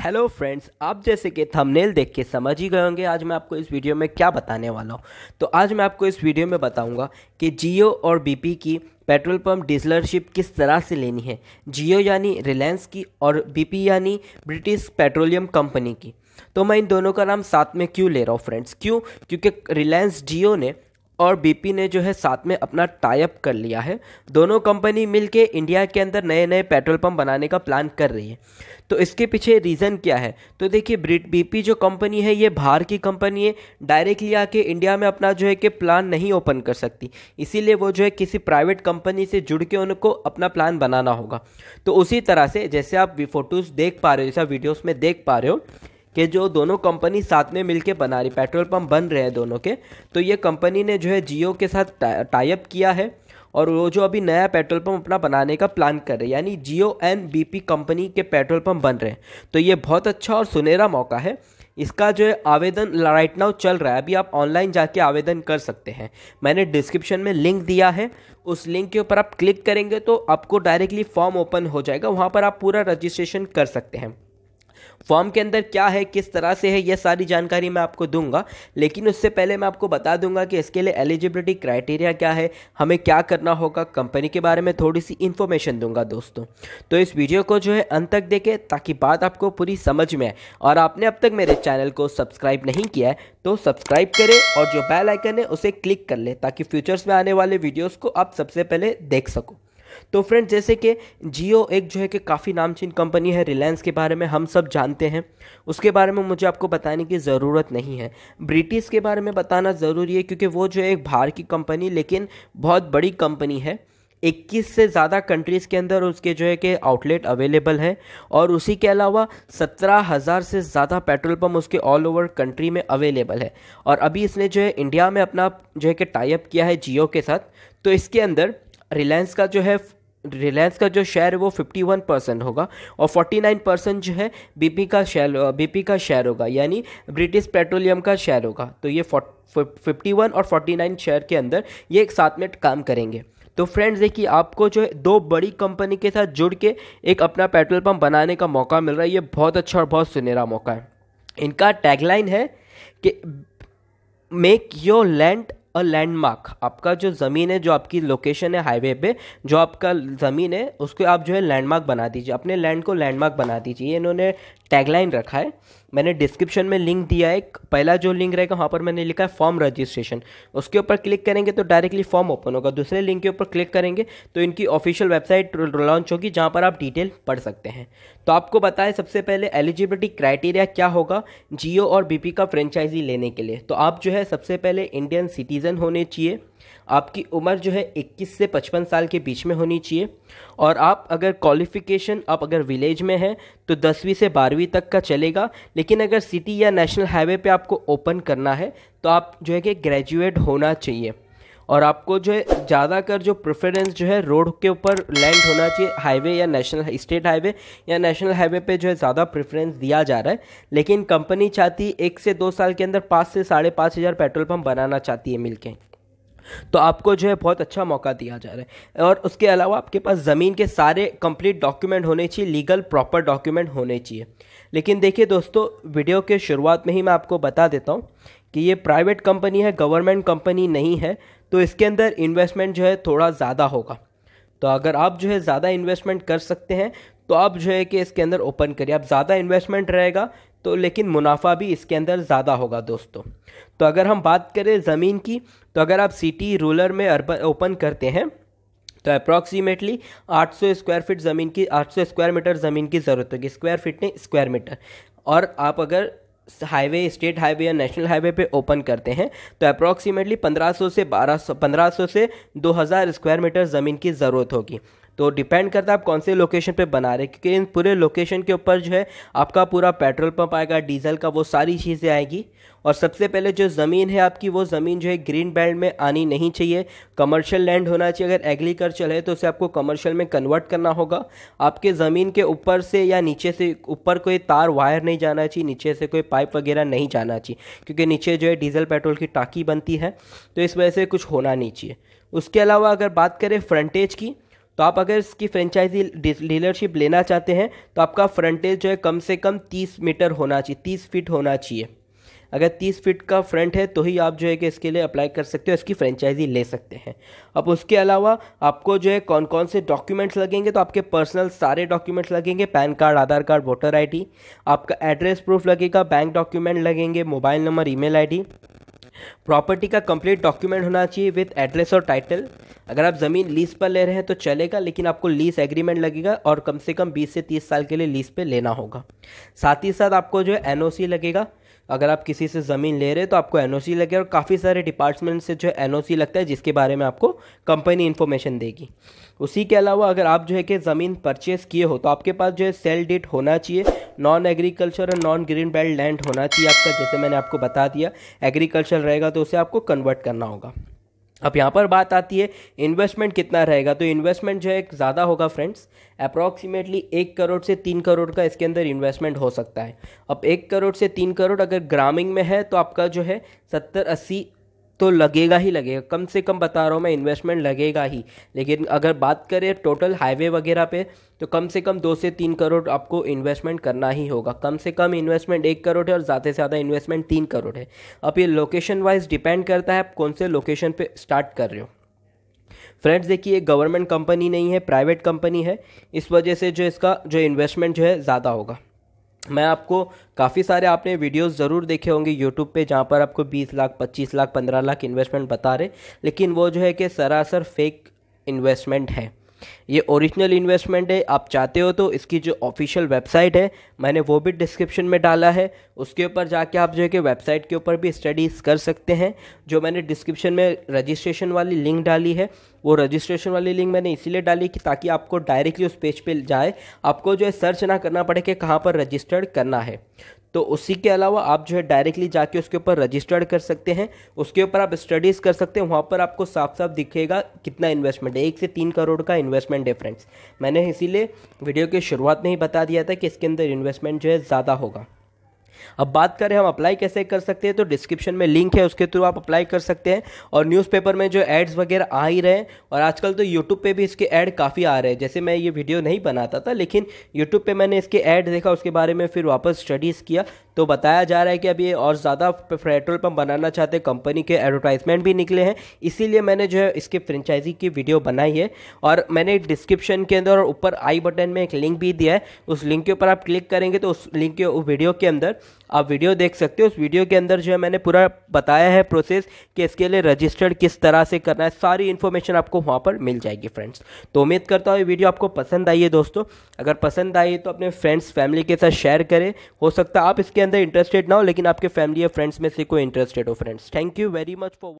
hello friends आप जैसे कि थंबनेल देख के समझ ही गए होंगे आज मैं आपको इस वीडियो में क्या बताने वाला हूँ तो आज मैं आपको इस वीडियो में बताऊँगा कि जियो और बीपी की पेट्रोल पंप डीजलरशिप किस तरह से लेनी है जियो यानी रिलायंस की और बीपी यानी ब्रिटिश पेट्रोलियम कंपनी की तो मैं इन दोनों का नाम साथ में क्यों ले रहा हूँ फ्रेंड्स क्यों क्योंकि रिलायंस जियो ने और बीपी ने जो है साथ में अपना टाइप कर लिया है दोनों कंपनी मिलके इंडिया के अंदर नए नए पेट्रोल पंप बनाने का प्लान कर रही है तो इसके पीछे रीज़न क्या है तो देखिए बीपी जो कंपनी है ये बाहर की कंपनी है डायरेक्टली आके इंडिया में अपना जो है कि प्लान नहीं ओपन कर सकती इसीलिए वो जो है किसी प्राइवेट कंपनी से जुड़ के उनको अपना प्लान बनाना होगा तो उसी तरह से जैसे आप फोटोज़ देख पा रहे हो जैसे वीडियोज़ में देख पा रहे हो कि जो दोनों कंपनी साथ में मिलके बना रही पेट्रोल पंप बन रहे हैं दोनों के तो ये कंपनी ने जो है जियो के साथ टाइप किया है और वो जो अभी नया पेट्रोल पंप अपना बनाने का प्लान कर रहे हैं यानी जियो एंड बीपी कंपनी के पेट्रोल पंप बन रहे हैं तो ये बहुत अच्छा और सुनहरा मौका है इसका जो है आवेदन राइट नाउ चल रहा है अभी आप ऑनलाइन जाके आवेदन कर सकते हैं मैंने डिस्क्रिप्शन में लिंक दिया है उस लिंक के ऊपर आप क्लिक करेंगे तो आपको डायरेक्टली फॉर्म ओपन हो जाएगा वहाँ पर आप पूरा रजिस्ट्रेशन कर सकते हैं फॉर्म के अंदर क्या है किस तरह से है यह सारी जानकारी मैं आपको दूंगा लेकिन उससे पहले मैं आपको बता दूंगा कि इसके लिए एलिजिबिलिटी क्राइटेरिया क्या है हमें क्या करना होगा कंपनी के बारे में थोड़ी सी इन्फॉर्मेशन दूंगा दोस्तों तो इस वीडियो को जो है अंत तक देखें ताकि बात आपको पूरी समझ में आए और आपने अब तक मेरे चैनल को सब्सक्राइब नहीं किया है तो सब्सक्राइब करें और जो बेल आइकन है उसे क्लिक कर लें ताकि फ्यूचर्स में आने वाले वीडियोज़ को आप सबसे पहले देख सको तो फ्रेंड जैसे कि जियो एक जो है कि काफ़ी नामचीन कंपनी है रिलायंस के बारे में हम सब जानते हैं उसके बारे में मुझे आपको बताने की ज़रूरत नहीं है ब्रिटिश के बारे में बताना ज़रूरी है क्योंकि वो जो है एक बाहर की कंपनी लेकिन बहुत बड़ी कंपनी है 21 से ज़्यादा कंट्रीज़ के अंदर उसके जो है कि आउटलेट अवेलेबल है और उसी के अलावा सत्रह हज़ार से ज़्यादा पेट्रोल पम्प उसके ऑल ओवर कंट्री में अवेलेबल है और अभी इसने जो है इंडिया में अपना जो है कि टाइप किया है जियो के साथ तो इसके अंदर रिलायंस का जो है रिलायंस का जो शेयर है वो 51 परसेंट होगा और 49 परसेंट जो है बीपी का शेयर बीपी का शेयर होगा यानी ब्रिटिश पेट्रोलियम का शेयर होगा तो ये 51 और 49 शेयर के अंदर ये एक साथ में काम करेंगे तो फ्रेंड्स देखिए आपको जो है दो बड़ी कंपनी के साथ जुड़ के एक अपना पेट्रोल पंप बनाने का मौका मिल रहा है ये बहुत अच्छा और बहुत सुनहरा मौका है इनका टैगलाइन है कि make your land a landmark आपका जो ज़मीन है जो आपकी लोकेशन है हाईवे पे जो आपका ज़मीन है उसको आप जो है लैंडमार्क बना दीजिए अपने लैंड को लैंडमार्क बना दीजिए इन्होंने टैगलाइन रखा है मैंने डिस्क्रिप्शन में लिंक दिया है पहला जो लिंक रहेगा वहाँ पर मैंने लिखा है फॉर्म रजिस्ट्रेशन उसके ऊपर क्लिक करेंगे तो डायरेक्टली फॉर्म ओपन होगा दूसरे लिंक के ऊपर क्लिक करेंगे तो इनकी ऑफिशियल वेबसाइट लॉन्च होगी जहाँ पर आप डिटेल पढ़ सकते हैं तो आपको बताएं सबसे पहले एलिजिबिलिटी क्राइटेरिया क्या होगा जियो और बी का फ्रेंचाइजी लेने के लिए तो आप जो है सबसे पहले इंडियन सिटीज़न होने चाहिए आपकी उम्र जो है 21 से 55 साल के बीच में होनी चाहिए और आप अगर क्वालिफिकेशन आप अगर विलेज में हैं तो दसवीं से बारहवीं तक का चलेगा लेकिन अगर सिटी या नेशनल हाईवे पे आपको ओपन करना है तो आप जो है कि ग्रेजुएट होना चाहिए और आपको जो है ज़्यादा कर जो प्रेफरेंस जो है रोड के ऊपर लैंड होना चाहिए हाईवे या नेशनल स्टेट हाईवे या नेशनल हाईवे पे जो है ज़्यादा प्रेफरेंस दिया जा रहा है लेकिन कंपनी चाहती है एक से दो साल के अंदर पाँच से साढ़े पाँच हज़ार पेट्रोल पम्प बनाना चाहती है मिलके तो आपको जो है बहुत अच्छा मौका दिया जा रहा है और उसके अलावा आपके पास ज़मीन के सारे कंप्लीट डॉक्यूमेंट होने चाहिए लीगल प्रॉपर डॉक्यूमेंट होने चाहिए लेकिन देखिए दोस्तों वीडियो के शुरुआत में ही मैं आपको बता देता हूँ कि ये प्राइवेट कंपनी है गवर्नमेंट कंपनी नहीं है तो इसके अंदर इन्वेस्टमेंट जो है थोड़ा ज़्यादा होगा तो अगर आप जो है ज़्यादा इन्वेस्टमेंट कर सकते हैं तो आप जो है कि इसके अंदर ओपन करिए आप ज़्यादा इन्वेस्टमेंट रहेगा तो लेकिन मुनाफा भी इसके अंदर ज़्यादा होगा दोस्तों तो अगर हम बात करें ज़मीन की तो अगर आप सिटी रूलर में अर्बन ओपन करते हैं तो अप्रॉक्सीमेटली 800 स्क्वायर फीट ज़मीन की 800 स्क्वायर मीटर ज़मीन की ज़रूरत होगी स्क्वायर फीट नहीं स्क्वायर मीटर और आप अगर हाईवे स्टेट हाईवे या नेशनल हाईवे पे ओपन करते हैं तो अप्रॉक्सीमेटली 1500 से 1200 1500 से 2000 स्क्वायर मीटर ज़मीन की ज़रूरत होगी तो डिपेंड करता है आप कौन से लोकेशन पे बना रहे हैं क्योंकि इन पूरे लोकेशन के ऊपर जो है आपका पूरा पेट्रोल पंप आएगा डीजल का वो सारी चीज़ें आएगी और सबसे पहले जो ज़मीन है आपकी वो ज़मीन जो है ग्रीन बेल्ट में आनी नहीं चाहिए कमर्शियल लैंड होना चाहिए अगर एग्रीकल्चर है तो उसे आपको कमर्शियल में कन्वर्ट करना होगा आपके ज़मीन के ऊपर से या नीचे से ऊपर कोई तार वायर नहीं जाना चाहिए नीचे से कोई पाइप वगैरह नहीं जाना चाहिए क्योंकि नीचे जो है डीजल पेट्रोल की टाकी बनती है तो इस वजह से कुछ होना नहीं चाहिए उसके अलावा अगर बात करें फ्रंटेज की तो आप अगर इसकी फ्रेंचाइजी डीलरशिप लेना चाहते हैं तो आपका फ्रंटेज जो है कम से कम तीस मीटर होना चाहिए तीस फीट होना चाहिए अगर तीस फीट का फ्रंट है तो ही आप जो है कि इसके लिए अप्लाई कर सकते हो इसकी फ्रेंचाइजी ले सकते हैं अब उसके अलावा आपको जो है कौन कौन से डॉक्यूमेंट्स लगेंगे तो आपके पर्सनल सारे डॉक्यूमेंट्स लगेंगे PAN card Aadhaar card voter ID आपका एड्रेस प्रूफ लगेगा बैंक डॉक्यूमेंट लगेंगे mobile number email ID property का कंप्लीट डॉक्यूमेंट होना चाहिए विथ एड्रेस और टाइटल अगर आप ज़मीन लीज पर ले रहे हैं तो चलेगा लेकिन आपको लीज एग्रीमेंट लगेगा और कम से कम 20 से 30 साल के लिए लीज पे लेना होगा साथ ही साथ आपको जो है एन लगेगा अगर आप किसी से ज़मीन ले रहे हैं तो आपको एन लगेगा और काफ़ी सारे डिपार्टमेंट से जो है एन लगता है जिसके बारे में आपको कंपनी इन्फॉर्मेशन देगी उसी के अलावा अगर आप जो है कि ज़मीन परचेस किए हो तो आपके पास जो है सेल डेट होना चाहिए नॉन एग्रीकल्चर और नॉन ग्रीन बेल्ट लैंड होना चाहिए आपका जैसे मैंने आपको बता दिया एग्रीकल्चर रहेगा तो उसे आपको कन्वर्ट करना होगा अब यहाँ पर बात आती है इन्वेस्टमेंट कितना रहेगा तो इन्वेस्टमेंट जो है ज़्यादा होगा फ्रेंड्स अप्रॉक्सीमेटली एक करोड़ से तीन करोड़ का इसके अंदर इन्वेस्टमेंट हो सकता है अब एक करोड़ से तीन करोड़ अगर ग्रामीण में है तो आपका जो है सत्तर अस्सी तो लगेगा ही लगेगा कम से कम बता रहा हूँ मैं इन्वेस्टमेंट लगेगा ही लेकिन अगर बात करें टोटल हाईवे वगैरह पे तो कम से कम दो से तीन करोड़ आपको इन्वेस्टमेंट करना ही होगा कम से कम इन्वेस्टमेंट एक करोड़ है और ज़्यादा से ज़्यादा इन्वेस्टमेंट तीन करोड़ है अब ये लोकेशन वाइज डिपेंड करता है आप कौन से लोकेशन पर स्टार्ट कर रहे हो फ्रेंड्स देखिए ये गवर्नमेंट कंपनी नहीं है प्राइवेट कंपनी है इस वजह से जो इसका जो इन्वेस्टमेंट जो है ज़्यादा होगा मैं आपको काफ़ी सारे आपने वीडियोस ज़रूर देखे होंगे यूट्यूब पे जहाँ पर आपको 20 लाख 25 लाख 15 लाख इन्वेस्टमेंट बता रहे लेकिन वो जो है कि सरासर फेक इन्वेस्टमेंट है ये ओरिजिनल इन्वेस्टमेंट है आप चाहते हो तो इसकी जो ऑफिशियल वेबसाइट है मैंने वो भी डिस्क्रिप्शन में डाला है उसके ऊपर जाके आप जो है कि वेबसाइट के ऊपर भी स्टडीज़ कर सकते हैं जो मैंने डिस्क्रिप्शन में रजिस्ट्रेशन वाली लिंक डाली है वो रजिस्ट्रेशन वाली लिंक मैंने इसीलिए डाली कि ताकि आपको डायरेक्टली उस पेज पे जाए आपको जो है सर्च ना करना पड़े कि कहाँ पर रजिस्टर्ड करना है तो उसी के अलावा आप जो है डायरेक्टली जाके उसके ऊपर रजिस्टर्ड कर सकते हैं उसके ऊपर आप स्टडीज़ कर सकते हैं वहाँ पर आपको साफ साफ दिखेगा कितना इन्वेस्टमेंट है एक से तीन करोड़ का इन्वेस्टमेंट फ्रेंड्स मैंने इसीलिए वीडियो के शुरुआत में ही बता दिया था कि इसके अंदर इन्वेस्टमेंट जो है ज़्यादा होगा अब बात करें हम अप्लाई कैसे कर सकते हैं तो डिस्क्रिप्शन में लिंक है उसके थ्रू आप अप्लाई कर सकते हैं और न्यूज़पेपर में जो एड्स वगैरह आ ही रहे हैं और आजकल तो यूट्यूब पे भी इसके ऐड काफ़ी आ रहे हैं जैसे मैं ये वीडियो नहीं बनाता था लेकिन यूट्यूब पे मैंने इसके ऐड देखा उसके बारे में फिर वापस स्टडीज़ किया तो बताया जा रहा है कि अब ये और ज़्यादा पेट्रोल पंप बनाना चाहते कंपनी के एडवर्टाइजमेंट भी निकले हैं इसीलिए मैंने जो है इसके फ्रेंचाइजी की वीडियो बनाई है और मैंने डिस्क्रिप्शन के अंदर और ऊपर आई बटन में एक लिंक भी दिया है उस लिंक के ऊपर आप क्लिक करेंगे तो उस लिंक के वीडियो के अंदर आप वीडियो देख सकते हो उस वीडियो के अंदर जो है मैंने पूरा बताया है प्रोसेस कि इसके लिए रजिस्टर्ड किस तरह से करना है सारी इन्फॉर्मेशन आपको वहाँ पर मिल जाएगी फ्रेंड्स तो उम्मीद करता हूँ ये वीडियो आपको पसंद आई है दोस्तों अगर पसंद आई तो अपने फ्रेंड्स फैमिली के साथ शेयर करें हो सकता है आप इसके अंदर इंटरेस्टेड ना हो लेकिन आपके फैमिली या फ्रेंड्स में से कोई इंटरेस्टेड हो friends thank you very much for